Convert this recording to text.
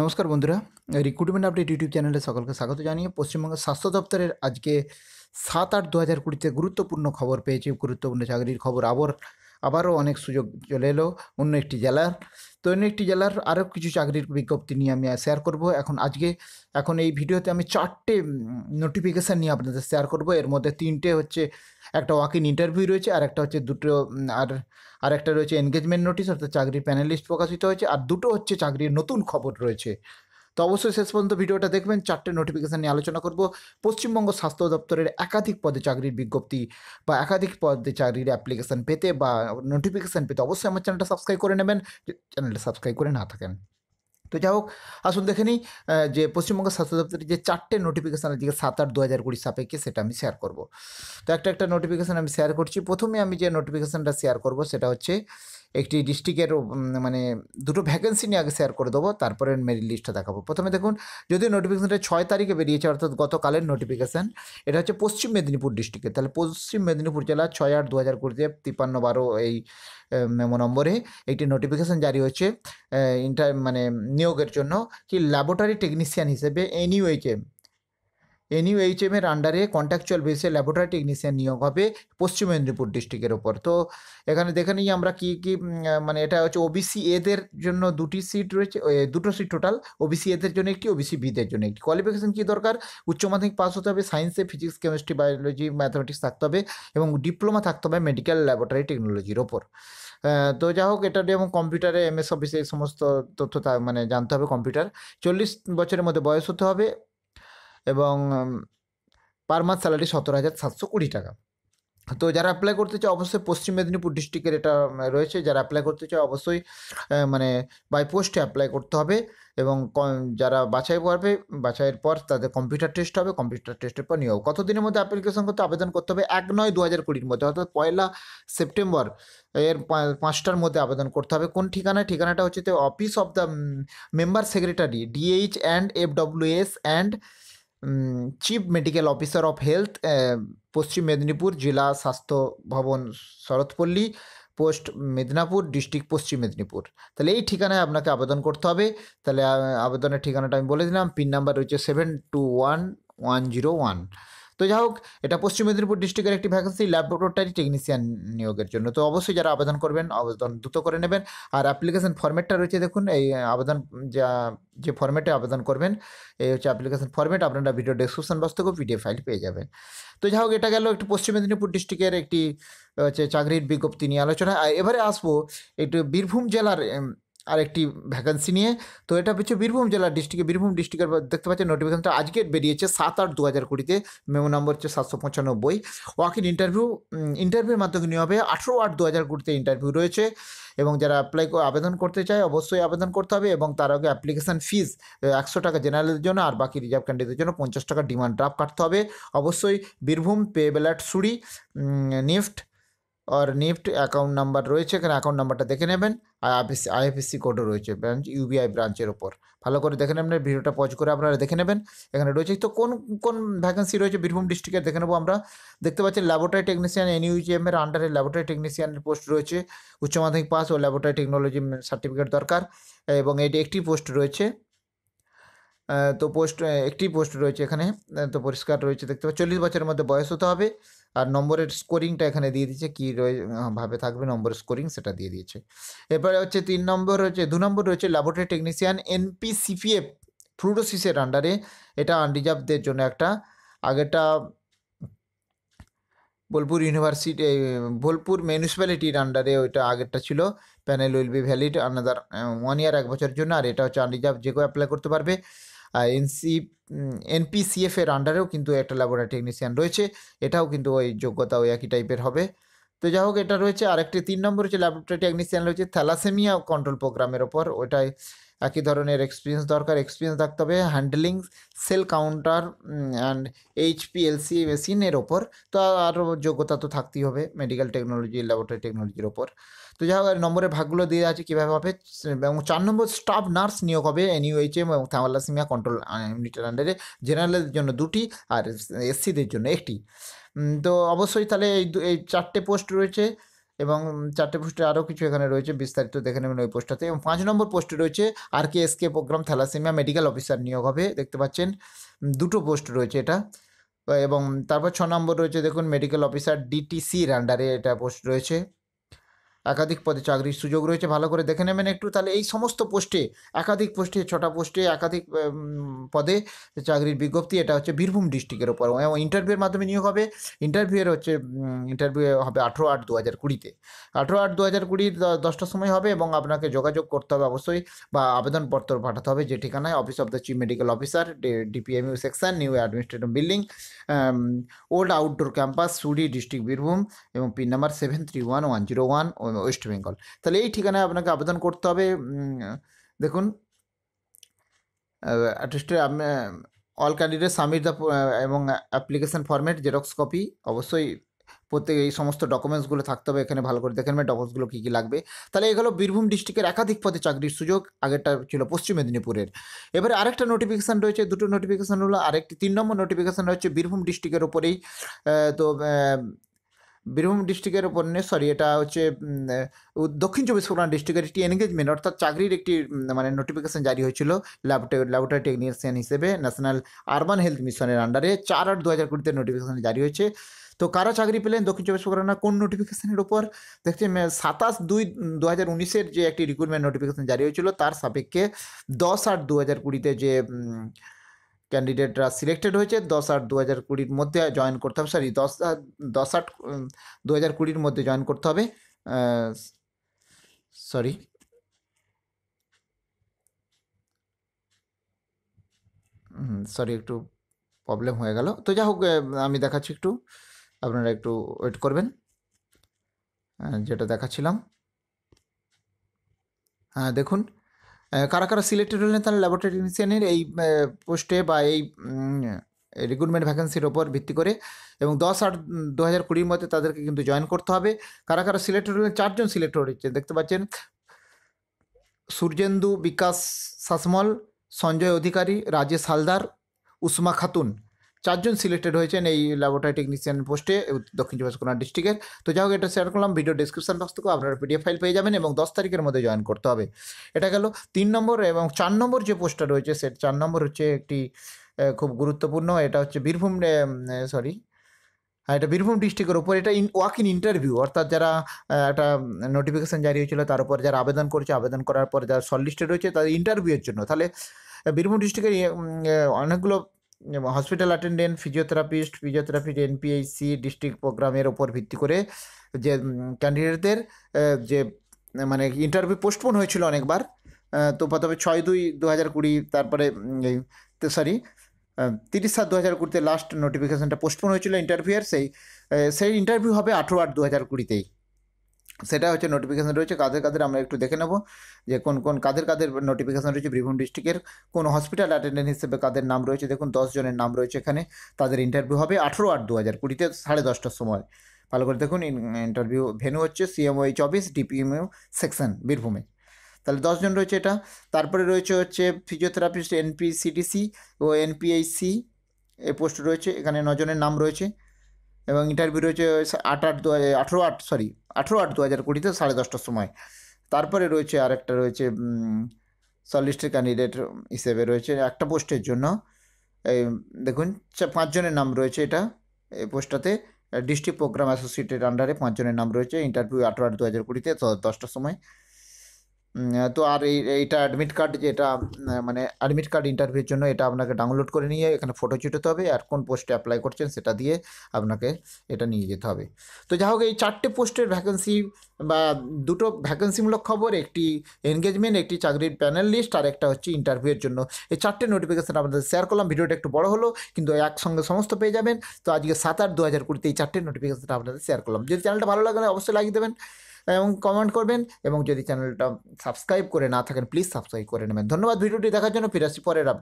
নমস্কার বন্ধুরা recruitment update YouTube চ্যানেলে সকলকে স্বাগত জানিয়ে পশ্চিমবঙ্গের স্বাস্থ্য দপ্তরের আজকে সাত আট দু হাজার কুড়িতে গুরুত্বপূর্ণ খবর পেয়েছি গুরুত্বপূর্ণ চাকরির খবর আবার আবারও অনেক সুযোগ চলে এলো অন্য একটি জেলার তো অন্য একটি জেলার আরও কিছু চাকরির বিজ্ঞপ্তি নিয়ে আমি শেয়ার করব এখন আজকে এখন এই ভিডিওতে আমি চারটে নোটিফিকেশান নিয়ে আপনাদের শেয়ার করব এর মধ্যে তিনটে হচ্ছে একটা ওয়াক ইন ইন্টারভিউ রয়েছে আর একটা হচ্ছে দুটো আর আর একটা রয়েছে এনগেজমেন্ট নোটিশ অর্থাৎ চাকরির প্যানেলিস্ট প্রকাশিত হয়েছে আর দুটো হচ্ছে চাকরির নতুন খবর রয়েছে তো অবশ্যই শেষ পর্যন্ত ভিডিওটা দেখবেন চারটে নোটিফিকেশান নিয়ে আলোচনা করব পশ্চিমবঙ্গ স্বাস্থ্য দপ্তরের একাধিক পদে চাকরির বিজ্ঞপ্তি বা একাধিক পদে চাকরির অ্যাপ্লিকেশান পেতে বা নোটিফিকেশান পেতে অবশ্যই আমার চ্যানেলটা সাবস্ক্রাইব করে নেবেন চ্যানেলটা সাবস্ক্রাইব করে না থাকেন তো যাই হোক আসুন দেখে নিই যে পশ্চিমবঙ্গ স্বাস্থ্য দপ্তরের যে চারটে নোটিফিকেশান আজকে সাত আট দু হাজার কুড়ি সাপেক্ষে সেটা আমি শেয়ার করব তো একটা একটা নোটিফিকেশান আমি শেয়ার করছি প্রথমে আমি যে নোটিফিকেশানটা শেয়ার করব সেটা হচ্ছে একটি ডিস্ট্রিক্টের মানে দুটো ভ্যাকেন্সি নিয়ে আগে শেয়ার করে দেবো তারপরে মেরিট লিস্টটা দেখাবো প্রথমে দেখুন যদি নোটিফিকেশনটা ছয় তারিখে বেরিয়েছে অর্থাৎ গতকালের নোটিফিকেশান এটা হচ্ছে পশ্চিম মেদিনীপুর ডিস্ট্রিক্টে তাহলে পশ্চিম মেদিনীপুর জেলা ছয় আট দু হাজার কুড়িতে তিপ্পান্ন বারো এই মেমো নম্বরে একটি নোটিফিকেশান জারি হয়েছে ইন্টার মানে নিয়োগের জন্য কি ল্যাবরেটরি টেকনিশিয়ান হিসেবে এনইউএইচএম এম এর আন্ডারে কন্ট্রাকচুয়াল বেসে ল্যাবরেটরি টেকনিশিয়ান নিয়োগ হবে পশ্চিম মেদিনীপুর ডিস্ট্রিক্টের ওপর তো এখানে দেখে নিই আমরা কি কি মানে এটা হচ্ছে ওবিসি এদের জন্য দুটি সিট রয়েছে দুটো সিট টোটাল ওবিসি এদের জন্য একটি ওবিসি বিদের জন্য একটি কোয়ালিফিকেশন কী দরকার উচ্চ মাধ্যমিক পাস হতে হবে সায়েন্সে ফিজিক্স কেমিস্ট্রি বায়োলজি ম্যাথামেটিক্স থাকতে হবে এবং ডিপ্লোমা থাকতে হবে মেডিকেল ল্যাবরেটরি টেকনোলজির ওপর তো যাই হোক এটা যেমন কম্পিউটারে এম এস অফিসে এই সমস্ত তথ্য মানে জানতে হবে কম্পিউটার চল্লিশ বছরের মধ্যে বয়স হতে হবে এবং পার মান্থ স্যালারি সতেরো হাজার সাতশো কুড়ি টাকা তো যারা অ্যাপ্লাই করতে চায় অবশ্যই পশ্চিম মেদিনীপুর ডিস্ট্রিক্টের এটা রয়েছে যারা অ্যাপ্লাই করতে চায় অবশ্যই মানে বাই পোস্টে অ্যাপ্লাই করতে হবে এবং যারা বাছাই করবে বাছাইয়ের পর তাদের কম্পিউটার টেস্ট হবে কম্পিউটার টেস্টের পর নিয়োগ কতদিনের মধ্যে অ্যাপ্লিকেশন করতে আবেদন করতে হবে এক নয় দু হাজার কুড়ির মধ্যে অর্থাৎ পয়লা সেপ্টেম্বর এর পাঁচটার মধ্যে আবেদন করতে হবে কোন ঠিকানায় ঠিকানাটা হচ্ছে office of the member secretary DH and F W S and chief medical officer of health Paschim Medinipur জেলা স্বাস্থ্য ভবন শরৎপল্লী পোস্ট মেদিনীপুর ডিস্ট্রিক্ট পশ্চিম মেদিনীপুর তাহলে এই ঠিকানায় আপনাকে আবেদন করতে হবে তাহলে আবেদনের ঠিকানাটা আমি বলে দিলাম পিন নাম্বার রয়েছে seven two one one zero one তো যাই হোক এটা পশ্চিম মেদিনীপুর ডিস্ট্রিক্টের একটি ভ্যাকেন্সি ল্যাবরেটরি টেকনিশিয়ান নিয়োগের জন্য তো অবশ্যই যারা আবেদন করবেন আবেদন দ্রুত করে নেবেন আর অ্যাপ্লিকেশন ফর্মেটটা রয়েছে দেখুন এই আবেদন যা যে ফর্মেটে আবেদন করবেন এই হচ্ছে অ্যাপ্লিকেশন ফর্মেট আপনারা ভিডিও ডেসক্রিপশন বক্স থেকেও পিডিএফ ফাইল পেয়ে যাবেন তো যাই হোক এটা গেল একটু পশ্চিম মেদিনীপুর ডিস্ট্রিক্টের একটি হচ্ছে চাকরির বিজ্ঞপ্তি নিয়ে আলোচনা এবারে আসবো একটু বীরভূম জেলার আরেকটি ভ্যাকান্সি নিয়ে তো এটা হচ্ছে বীরভূম জেলার ডিস্ট্রিক্টে বীরভূম ডিস্ট্রিক্টের দেখতে পাচ্ছেন নোটিফিকেশনটা আজকে বেরিয়েছে সাত আট দু হাজার কুড়িতে মেমো নম্বর হচ্ছে সাতশো পঁচানব্বই ওয়াকিন ইন্টারভিউ ইন্টারভিউর মাধ্যমে নিয়ে হবে আঠেরো আট দু হাজার কুড়িতে ইন্টারভিউ রয়েছে এবং যারা অ্যাপ্লাই আবেদন করতে চায় অবশ্যই আবেদন করতে হবে এবং তার আগে অ্যাপ্লিকেশান ফিস একশো টাকা জেনারেলের জন্য আর বাকি রিজার্ভ ক্যান্ডিডেটের জন্য পঞ্চাশ টাকা ডিমান্ড ড্রাফট কাটতে হবে অবশ্যই Birbhum payable at Suri NEFT or NEFT account number রয়েছে এখানে অ্যাকাউন্ট নাম্বারটা দেখে নেবেন আইএফএসসি আইএফএসসি কোডও রয়েছে ব্রাঞ্চ ইউবিআই ব্রাঞ্চের ওপর ভালো করে দেখে নেবেন ভিডিওটা পজ করে আপনারা দেখে নেবেন এখানে রয়েছে তো কোন কোন ভ্যাকেন্সি রয়েছে বীরভূম ডিস্ট্রিক্টের দেখে নেবো আমরা দেখতে পাচ্ছি ল্যাবরেটরি টেকনিশিয়ান এনইউজিএম এর আন্ডারে ল্যাবরেটরি টেকনিশিয়ানের পোস্ট রয়েছে উচ্চ মাধ্যমিক পাস ও ল্যাবরেটরি টেকনোলজি সার্টিফিকেট দরকার এবং এটি একটি পোস্ট রয়েছে তো পোস্ট একটি পোস্ট রয়েছে এখানে তো পরিষ্কার রয়েছে দেখতে পাচ্ছি চল্লিশ বছরের মধ্যে বয়স হতে হবে আর নম্বরের স্কোরিংটা এখানে দিয়ে দিয়েছে কী রয়ে ভাবে থাকবে নম্বরের স্কোরিং সেটা দিয়ে দিয়েছে এরপরে হচ্ছে তিন নম্বর হচ্ছে দু নম্বর রয়েছে ল্যাবরেটরি টেকনিশিয়ান এনপিসিপিএফ ফ্লুরোসিসের আন্ডারে এটা আনরিজার্ভদের জন্য একটা আগেটা বোলপুর ইউনিভার্সিটি বোলপুর মিউনিসিপ্যালিটির আন্ডারে ওইটা আগেরটা ছিল panel will be valid another one year এক বছরের জন্য আর এটা হচ্ছে আনরিজার্ভ যে কেউ অ্যাপ্লাই করতে পারবে এনসি এনপিসিএফ এর আন্ডারেও কিন্তু একটা ল্যাবরেটরি টেকনিশিয়ান রয়েছে এটাও কিন্তু ওই যোগ্যতা ওই একই টাইপের হবে তো যাই হোক এটা রয়েছে আরেকটি তিন নম্বর হচ্ছে ল্যাবরেটরি টেকনিশিয়ান রয়েছে থ্যালাসেমিয়া কন্ট্রোল প্রোগ্রামের ওপর ওটাই একই ধরনের এক্সপিরিয়েন্স দরকার এক্সপিরিয়েন্স থাকতে হবে handling cell counter and HPLC মেশিনের ওপর তো আরও যোগ্যতা তো থাকতেই হবে মেডিকেল টেকনোলজি ল্যাবরেটরি টেকনোলজির ওপর তো যাই হোক নম্বরের ভাগগুলো দিয়ে আছে কীভাবে হবে এবং চার নম্বর স্টাফ নার্স নিয়োগ হবে এনইউএইচএম এবং থামালাসিমিয়া কন্ট্রোল ইউনিটের আন্ডারে জেনারেলের জন্য দুটি আর এসসিদের জন্য একটি তো অবশ্যই তাহলে এই এই চারটে পোস্ট রয়েছে এবং চারটে পোস্টে আরও কিছু এখানে রয়েছে বিস্তারিত দেখে নেবেন ওই পোস্টটাতে এবং পাঁচ নম্বর পোস্টে রয়েছে R K S K program thalassaemia medical officer নিয়োগ হবে দেখতে পাচ্ছেন দুটো পোস্ট রয়েছে এটা এবং তারপর ছ নম্বর রয়েছে দেখুন মেডিকেল অফিসার ডিটিসির আন্ডারে এটা পোস্ট রয়েছে একাধিক পদে চাকরির সুযোগ রয়েছে ভালো করে দেখে নেবেন একটু তাহলে এই সমস্ত পোস্টে একাধিক পোস্টে ছটা পোস্টে একাধিক পদে চাকরির বিজ্ঞপ্তি এটা হচ্ছে বীরভূম ডিস্ট্রিক্টের ওপর এবং ইন্টারভিউয়ের মাধ্যমে নিয়োগ হবে ইন্টারভিউয়ের হচ্ছে ইন্টারভিউ হবে আঠেরো আট দু হাজার কুড়িতে আঠেরো আট দু হাজার কুড়ির দশটার সময় হবে এবং আপনাকে যোগাযোগ করতে হবে অবশ্যই বা আবেদনপত্র পাঠাতে হবে যে ঠিকানায় office of the chief medical officer DPMU section new administrative building old outdoor campus Suri district Birbhum এবং pin number seven three one one zero one West Bengal তাহলে এই ঠিকানায় আপনাকে আবেদন করতে হবে দেখুন আপনি অল ক্যান্ডিডেট সাবমিট দ্য এবং অ্যাপ্লিকেশান ফর্মেট জেরক্স কপি অবশ্যই প্রত্যেক এই সমস্ত ডকুমেন্টসগুলো থাকতে হবে এখানে ভালো করে দেখেন ডকুমেন্টসগুলো কী কী লাগবে তাহলে এগুলো বীরভূম ডিস্ট্রিক্টের একাধিক পদে চাকরির সুযোগ আগেরটা ছিল পশ্চিম মেদিনীপুরের এবারে আরেকটা নোটিফিকেশান রয়েছে দুটো নোটিফিকেশান হলো আরেকটি তিন নম্বর নোটিফিকেশান রয়েছে বীরভূম ডিস্ট্রিক্টের ওপরেই তো বীরভূম ডিস্ট্রিক্টের উপর নিয়ে সরি এটা হচ্ছে দক্ষিণ চব্বিশ পরগনা ডিস্ট্রিক্টের একটি এনগেজমেন্ট অর্থাৎ চাকরির একটি মানে নোটিফিকেশন জারি হয়েছিল ল্যাবরেটরি টেকনিশিয়ান হিসেবে ন্যাশনাল আরবান হেলথ মিশনের আন্ডারে চার আট দু হাজার কুড়িতে নোটিফিকেশন জারি হয়েছে তো কারা চাকরি পেলেন দক্ষিণ চব্বিশ পরগনা কোন নোটিফিকেশনের উপর দেখছি সাতাশ দুই দু হাজার উনিশের যে একটি রিক্রুটমেন্ট নোটিফিকেশন জারি হয়েছিল তার সাপেক্ষে দশ আট দু হাজার কুড়িতে যে ক্যান্ডিডেটরা সিলেক্টেড হয়েছে দশ আট দু হাজার কুড়ির মধ্যে জয়েন করতে হবে সরি দশ দশ আট দু হাজার কুড়ির মধ্যে জয়েন করতে হবে সরি সরি একটু প্রবলেম হয়ে গেল তো যা হোক আমি দেখাচ্ছি একটু আপনারা একটু ওয়েট করবেন যেটা দেখাচ্ছিলাম হ্যাঁ দেখুন কারা কারা সিলেক্টেড হলেন তারা ল্যাবরেটরি টেকনিশিয়ানের এই পোস্টে বা এই রিক্রুটমেন্ট ভ্যাকেন্সির ওপর ভিত্তি করে এবং দশ আট দু হাজার কুড়ির মধ্যে তাদেরকে কিন্তু জয়েন করতে হবে কারা কারা সিলেক্টেড হলেন চারজন সিলেক্টেড হচ্ছে দেখতে পাচ্ছেন সূর্যেন্দু বিকাশ সাসমল সঞ্জয় অধিকারী রাজেশ হালদার উসমা খাতুন চারজন সিলেক্টেড হয়েছেন এই ল্যাবরেটরি টেকনিশিয়ান পোস্টে দক্ষিণ চব্বিশ পরগনা ডিস্ট্রিক্টের তো যাই হোক এটা শেয়ার করলাম ভিডিও ডিসক্রিপশান বক্স থেকে আপনারা পিডিএফ ফাইল পেয়ে যাবেন এবং দশ তারিখের মধ্যে জয়েন করতে হবে এটা গেল তিন নম্বর এবং চার নম্বর যে পোস্টটা রয়েছে সে চার নম্বর হচ্ছে একটি খুব গুরুত্বপূর্ণ এটা হচ্ছে বীরভূম সরি হ্যাঁ এটা বীরভূম ডিস্ট্রিক্টের ওপর এটা ইন ওয়াক ইন ইন্টারভিউ অর্থাৎ যারা একটা নোটিফিকেশান জারি হয়েছিল তার উপর যারা আবেদন করেছে আবেদন করার পর যারা শর্ট রয়েছে তাদের ইন্টারভিউয়ের জন্য তাহলে বীরভূম ডিস্ট্রিক্টের অনেকগুলো hospital attendant physiotherapist physiotherapist NPAC district প্রোগ্রামের ওপর ভিত্তি করে যে ক্যান্ডিডেটদের যে মানে ইন্টারভিউ পোস্টপোন হয়েছিল অনেকবার তো প্রথমে ছয় দুই দু হাজার কুড়ি তারপরে সরি তিরিশ সাত দু হাজার কুড়িতে লাস্ট নোটিফিকেশানটা পোস্টপোন হয়েছিল ইন্টারভিউয়ের সেই সেই ইন্টারভিউ হবে আঠেরো আট দু হাজার কুড়িতেই সেটা হচ্ছে নোটিফিকেশান রয়েছে কাদের কাদের আমরা একটু দেখে নেব যে কোন কোন কাদের কাদের নোটিফিকেশান রয়েছে বীরভূম ডিস্ট্রিক্টের কোন হসপিটাল অ্যাটেন্ডেন্ট হিসেবে কাদের নাম রয়েছে দেখুন জনের নাম রয়েছে এখানে তাদের ইন্টারভিউ হবে আঠেরো আট দু হাজার কুড়িতে সাড়ে দশটার সময় ভালো করে দেখুন ইন্টারভিউ ভেনু হচ্ছে সিএমওই চব্বিশ ডিপিএমইউ সেকশন বীরভূমে তাহলে দশজন রয়েছে এটা তারপরে রয়েছে হচ্ছে ফিজিওথেরাপিস্ট এনপিসিডিসি ও এনপিএইসি এ পোস্ট রয়েছে এখানে নজনের নাম রয়েছে এবং ইন্টারভিউ রয়েছে আট আট দু হাজার আঠেরো আট সরি আঠেরো আট দু হাজার কুড়িতে সাড়ে দশটার সময় তারপরে রয়েছে আরেকটা রয়েছে সলিস্টের ক্যান্ডিডেট হিসেবে রয়েছে একটা পোস্টের জন্য এই দেখুন পাঁচজনের নাম রয়েছে এটা এই পোস্টটাতে ডিস্ট্রিক্ট প্রোগ্রাম অ্যাসোসিয়েটের আন্ডারে পাঁচজনের নাম রয়েছে ইন্টারভিউ আঠেরো আট দু হাজার কুড়িতে দশটার সময় তো আর এই এইটা অ্যাডমিট কার্ড যেটা মানে অ্যাডমিট কার্ড ইন্টারভিউর জন্য এটা আপনাকে ডাউনলোড করে নিয়ে এখানে ফটো ছুটোতে হবে আর কোন পোস্টে অ্যাপ্লাই করছেন সেটা দিয়ে আপনাকে এটা নিয়ে যেতে হবে তো যা হোক এই চারটে পোস্টের ভ্যাকেন্সি বা দুটো ভ্যাকেন্সিমূলক খবর একটি এনগেজমেন্ট একটি চাকরির প্যানেল লিস্ট আর একটা হচ্ছে ইন্টারভিউয়ের জন্য এই চারটে নোটিফিকেশান আপনাদের শেয়ার করলাম ভিডিওটা একটু বড় হলো কিন্তু একসঙ্গে সমস্ত পেয়ে যাবেন তো আজকে সাত আট দু হাজার কুড়িতে এই চারটে নোটিফিকেশান আপনাদের শেয়ার করলাম যদি চ্যানেলটা ভালো লাগলে অবশ্যই লাগিয়ে দেবেন এবং কমেন্ট করবেন এবং যদি চ্যানেলটা সাবস্ক্রাইব করে না থাকেন প্লিজ সাবস্ক্রাইব করে নেবেন ধন্যবাদ ভিডিওটি দেখার জন্য ফিরে আসছি পরের আপডেট